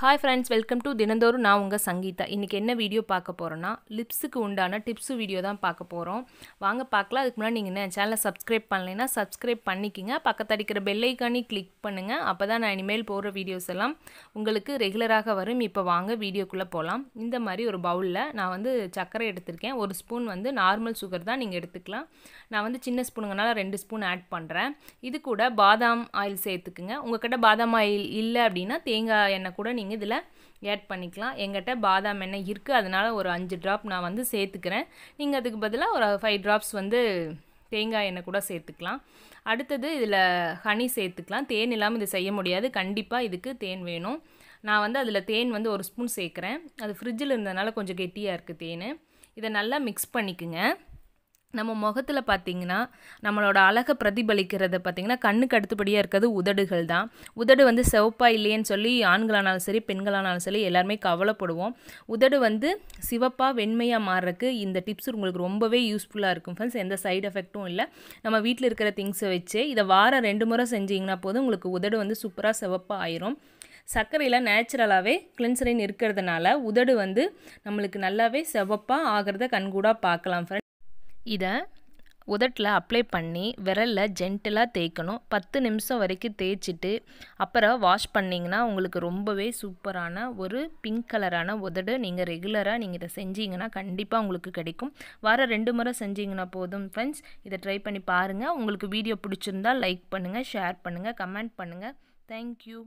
hi friends welcome to தினந்தோறும் நான் உங்கள் சங்கீதா இன்றைக்கி என்ன வீடியோ பார்க்க போகிறோன்னா லிப்ஸுக்கு உண்டான டிப்ஸு வீடியோ தான் பார்க்க போகிறோம் வாங்க பார்க்கலாம் அதுக்கு முன்னாடி நீங்கள் என்ன சேனலை சப்ஸ்கிரைப் பண்ணலைன்னா சப்ஸ்கிரைப் பண்ணிக்கிங்க பக்கத்தடிக்கிற பெல்லைக்கானி கிளிக் பண்ணுங்கள் அப்போ தான் நான் இனிமேல் போகிற வீடியோஸ் எல்லாம் உங்களுக்கு ரெகுலராக வரும் இப்போ வாங்க வீடியோக்குள்ளே போகலாம் இந்த மாதிரி ஒரு பவுலில் நான் வந்து சர்க்கரை எடுத்திருக்கேன் ஒரு ஸ்பூன் வந்து நார்மல் சுகர் தான் நீங்கள் எடுத்துக்கலாம் நான் வந்து சின்ன ஸ்பூனுங்கனால ரெண்டு ஸ்பூன் ஆட் பண்ணுறேன் இது கூட பாதாம் ஆயில் சேர்த்துக்குங்க உங்கள் கிட்ட பாதாம் ஆயில் இல்லை அப்படின்னா தேங்காய் எண்ணெய் கூட நீங்கள் நீங்கள் இதில் ஆட் பண்ணிக்கலாம் எங்கிட்ட பாதாம் எண்ணெய் இருக்குது அதனால் ஒரு அஞ்சு ட்ராப் நான் வந்து சேர்த்துக்கிறேன் நீங்கள் அதுக்கு பதிலாக ஒரு ஃபைவ் ட்ராப்ஸ் வந்து தேங்காய் எண்ணெய் கூட சேர்த்துக்கலாம் அடுத்தது இதில் ஹனி சேர்த்துக்கலாம் தேன் இல்லாமல் இது செய்ய முடியாது கண்டிப்பாக இதுக்கு தேன் வேணும் நான் வந்து அதில் தேன் வந்து ஒரு ஸ்பூன் சேர்க்குறேன் அது ஃப்ரிட்ஜில் இருந்ததுனால கொஞ்சம் கெட்டியாக இருக்குது தேன் இதை நல்லா மிக்ஸ் பண்ணிக்குங்க நம்ம முகத்தில் பார்த்திங்கன்னா நம்மளோட அழகை பிரதிபலிக்கிறத பார்த்திங்கன்னா கண்ணுக்கு அடுத்தபடியாக இருக்கிறது உதடுகள் தான் உதடு வந்து சிவப்பாக இல்லையேன்னு சொல்லி ஆண்களானாலும் சரி பெண்களானாலும் சரி எல்லாருமே கவலைப்படுவோம் உதடு வந்து சிவப்பாக வெண்மையாக மாறுறதுக்கு இந்த டிப்ஸ் உங்களுக்கு ரொம்பவே யூஸ்ஃபுல்லாக இருக்கும் ஃப்ரெண்ட்ஸ் எந்த சைடு எஃபெக்ட்டும் இல்லை நம்ம வீட்டில் இருக்கிற திங்ஸை வச்சு இதை வாரம் ரெண்டு முறை செஞ்சிங்கன்னா போதும் உங்களுக்கு உதடு வந்து சூப்பராக சிவப்பாக ஆயிரும் சர்க்கரையில் நேச்சுரலாகவே கிளின்சரின் இருக்கிறதுனால உதடு வந்து நம்மளுக்கு நல்லாவே செவப்பாக ஆகிறத கண்கூடாக பார்க்கலாம் ஃப்ரெண்ட்ஸ் இதை உதட்டில் அப்ளை பண்ணி விரலில் ஜென்டலாக தேய்க்கணும் பத்து நிமிஷம் வரைக்கும் தேய்ச்சிட்டு அப்புறம் வாஷ் பண்ணிங்கன்னா உங்களுக்கு ரொம்பவே சூப்பரான ஒரு பிங்க் கலரான உதடு நீங்கள் ரெகுலராக நீங்கள் இதை செஞ்சீங்கன்னா கண்டிப்பாக உங்களுக்கு கிடைக்கும் வர ரெண்டு முறை செஞ்சீங்கன்னா போதும் ஃப்ரெண்ட்ஸ் இதை ட்ரை பண்ணி பாருங்கள் உங்களுக்கு வீடியோ பிடிச்சிருந்தால் லைக் பண்ணுங்கள் ஷேர் பண்ணுங்கள் கமெண்ட் பண்ணுங்கள் தேங்க்யூ